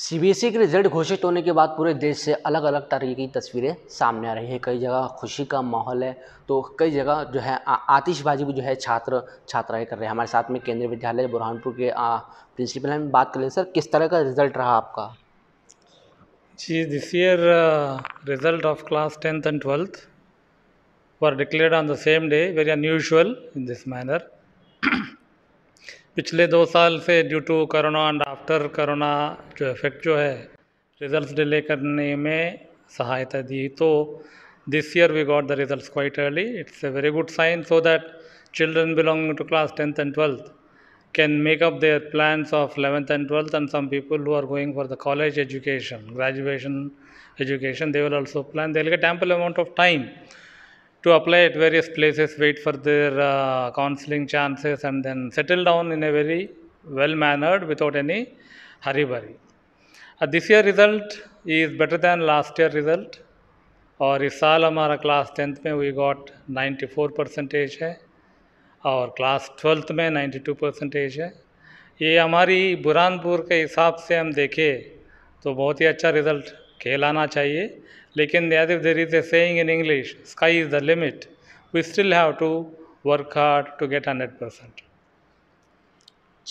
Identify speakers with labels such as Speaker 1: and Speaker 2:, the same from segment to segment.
Speaker 1: CBSE e के result घोषित होने के बाद पूरे देश से अलग अलग तरीके की तस्वीरें सामने आ रही है कई जगह खुशी का माहौल है तो कई जगह जो है आतिशबाजी भी जो है छात्र छात्राएं कर रहे हैं हमारे साथ में केंद्रीय विद्यालय बुरहानपुर के प्रिंसिपल हैं बात कर लें सर किस तरह का रिजल्ट रहा आपका
Speaker 2: जी this year result of class tenth and twelfth were declared on the same day very unusual in this manner पिछले दो साल से due to corona and after corona जो इफेक्ट जो है रिजल्ट डिले करने में सहायता दी तो this year we got the result quite early it's a very good sign so that children belong to class tenth and twelfth can make up there plan of eleventh and twelfth and some people who are going for the college education graduation education they will also plan they will get ample amount of time to apply at various places, wait for their uh, counseling chances, and then settle down in a very well mannered without any hurry burry. Uh, this year result is better than last year result. और इस साल हमारा class tenth में we got 94 percentage है और class twelfth में 92 percentage है ये हमारी बुरहानपुर के हिसाब से हम देखें तो बहुत ही अच्छा रिज़ल्ट कहलाना चाहिए लेकिन याद there is a saying in English sky is the limit we still have to work hard to get hundred
Speaker 1: percent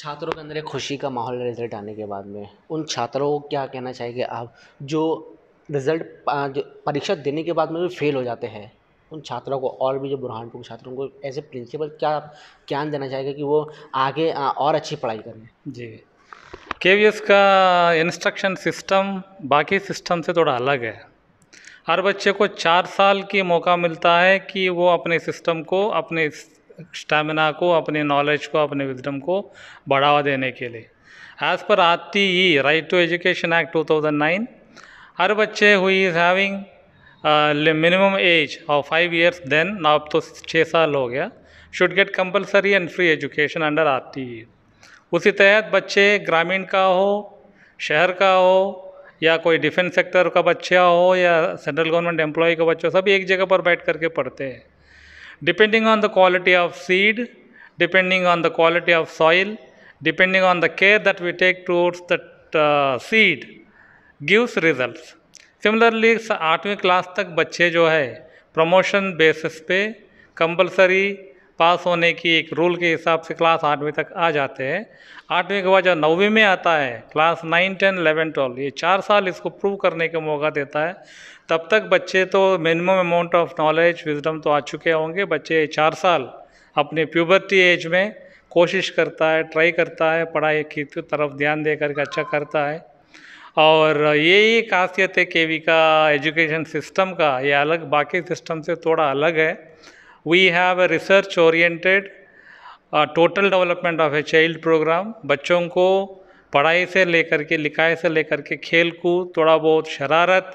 Speaker 1: छात्रों के अंदर एक खुशी का माहौल रिजल्ट आने के बाद में उन छात्रों को क्या कहना चाहिए आप जो रिजल्ट जो परीक्षा देने के बाद में भी फेल हो जाते हैं उन छात्रों को और भी जो बुरहानपुर के छात्रों को एज ए प्रिंसिपल क्या ज्ञान देना चाहेगा कि वो आगे और अच्छी पढ़ाई करें जी
Speaker 2: के का इंस्ट्रक्शन सिस्टम बाकी सिस्टम से थोड़ा अलग है हर बच्चे को चार साल की मौका मिलता है कि वो अपने सिस्टम को अपने स्टेमिना को अपने नॉलेज को अपने विजडम को बढ़ावा देने के लिए एज़ पर आती ही राइट टू एजुकेशन एक्ट 2009 हर बच्चे who is having minimum age of five years then अब तो छः साल हो गया should get compulsory and free education under आती ही उसी तहत बच्चे ग्रामीण का हो शहर का हो या कोई डिफेंस सेक्टर का बच्चा हो या सेंट्रल गवर्नमेंट एम्प्लॉय का बच्चा हो सब एक जगह पर बैठ करके पढ़ते हैं depending on the quality of seed depending on the quality of soil depending on the care that we take towards that seed gives result similarly आठवीं क्लास तक बच्चे जो है प्रमोशन बेसिस पे कंपलसरी पास होने की एक रूल के हिसाब से क्लास आठवीं तक आ जाते हैं आठवीं के बाद जब नौवीं में आता है class nine ten eleven twelve ये चार साल इसको प्रूव करने का मौका देता है तब तक बच्चे तो minimum amount of knowledge wisdom तो आ चुके होंगे बच्चे चार साल अपने प्यूबर्टी एज में कोशिश करता है ट्राई करता है पढ़ाई की तो तरफ ध्यान दे करके अच्छा करता है और यही खासियत है केवी का एजुकेशन सिस्टम का ये अलग बाकी सिस्टम से थोड़ा अलग है we have a research oriented total development of a child program बच्चों को पढ़ाई से लेकर के लिखाई से लेकर के खेल कूद थोड़ा बहुत शरारत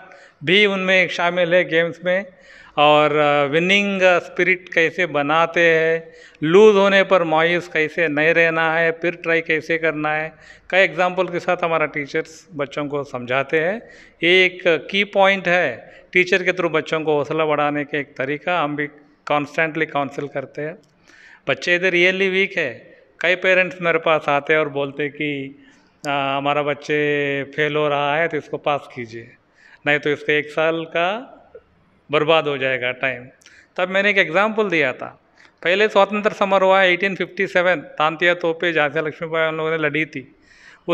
Speaker 2: भी उनमें शामिल है गेम्स में और विनिंग uh, स्पिरिट uh, कैसे बनाते हैं लूज़ होने पर मायूस कैसे नहीं रहना है फिर ट्राई कैसे करना है कई एग्जाम्पल के साथ हमारा टीचर्स बच्चों को समझाते हैं एक की uh, पॉइंट है टीचर के थ्रू बच्चों को हौसला बढ़ाने का एक तरीका हम भी कॉन्स्टेंटली काउंसिल करते हैं बच्चे इधर रियली वीक है कई पेरेंट्स मेरे पास आते हैं और बोलते कि हमारा बच्चे फेल हो रहा है तो इसको पास कीजिए नहीं तो इसके एक साल का बर्बाद हो जाएगा टाइम तब मैंने एक एग्ज़ाम्पल दिया था पहले स्वतंत्र समारोह 1857 तांतिया तोपे झांसी लक्ष्मीबाई उन लोगों ने लड़ी थी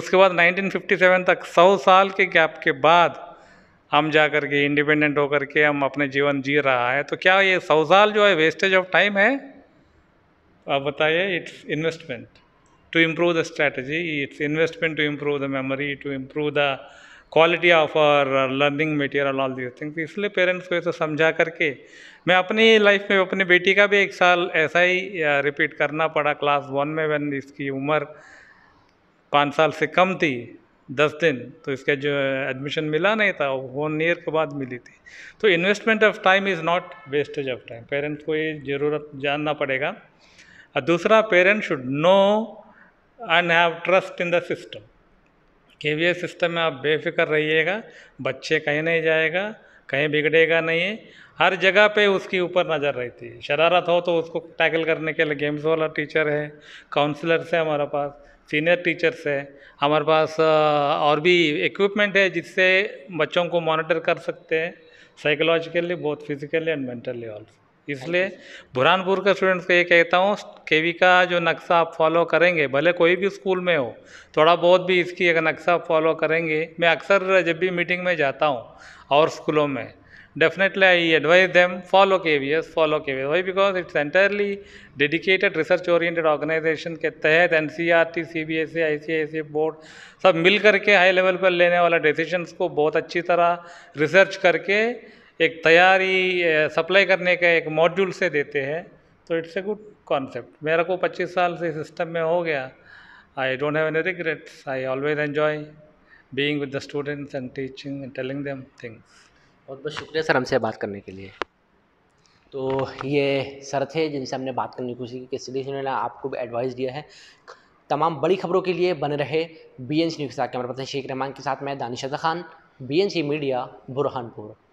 Speaker 2: उसके बाद 1957 तक सौ साल के गैप के बाद हम जा कर के इंडिपेंडेंट होकर के हम अपने जीवन जी रहा है तो क्या ये सौ साल जो है वेस्टेज ऑफ टाइम है आप बताइए it's investment to improve the strategy it's investment to improve the memory to improve the quality of our learning material all these things इसलिए पेरेंट्स को ऐसा समझा करके मैं अपनी लाइफ में अपनी बेटी का भी एक साल ऐसा ही रिपीट करना पड़ा क्लास वन में वन इसकी उम्र पाँच साल से कम थी दस दिन तो इसका जो एडमिशन मिला नहीं था वन ईयर के बाद मिली थी तो investment of time is not wastage of time parents को ये ज़रूरत जानना पड़ेगा और दूसरा parent should know and have trust in the system K V system में आप बेफिक्र रहिएगा बच्चे कहीं नहीं जाएगा कहीं बिगड़ेगा नहीं हर जगह पे उसकी ऊपर नज़र रहती है शरारत हो तो उसको टैकल करने के लिए गेम्स वाला टीचर है काउंसलर्स है हमारे पास सीनियर टीचर्स है हमारे पास और भी इक्विपमेंट है जिससे बच्चों को मॉनिटर कर सकते हैं साइकोलॉजिकली बहुत फिजिकली एंड मेंटली ऑल्सो इसलिए बुरहानपुर के स्टूडेंट्स को ये कहता हूँ केवी का जो नक्शा आप फॉलो करेंगे भले कोई भी स्कूल में हो थोड़ा बहुत भी इसकी अगर नक्शा फॉलो करेंगे मैं अक्सर जब भी मीटिंग में जाता हूँ और स्कूलों में I definitely follow K V S follow K V वही because it's entirely dedicated research oriented organization के तहत N C R T C B S E I C I C board सब मिल करके हाई लेवल पर लेने वाला decisions को बहुत अच्छी तरह रिसर्च करके एक तैयारी सप्लाई करने का एक मॉड्यूल से देते हैं तो इट्स ए गुड कॉन्सेप्ट मेरा को 25 साल से सिस्टम में हो गया I don't have any regrets I always enjoy being with the students and teaching and telling them things
Speaker 1: बहुत बहुत शुक्रिया सर हमसे बात करने के लिए तो ये सर थे जिनसे हमने बात करने की कोशिश की कि सीरीज ने आपको भी एडवाइस दिया है तमाम बड़ी खबरों के लिए बने रहे बी एन सी न्यूज़ के साथ कैमरा पर्सन शेख रहमान के साथ मैं Danish Khan B N C media Burhanpur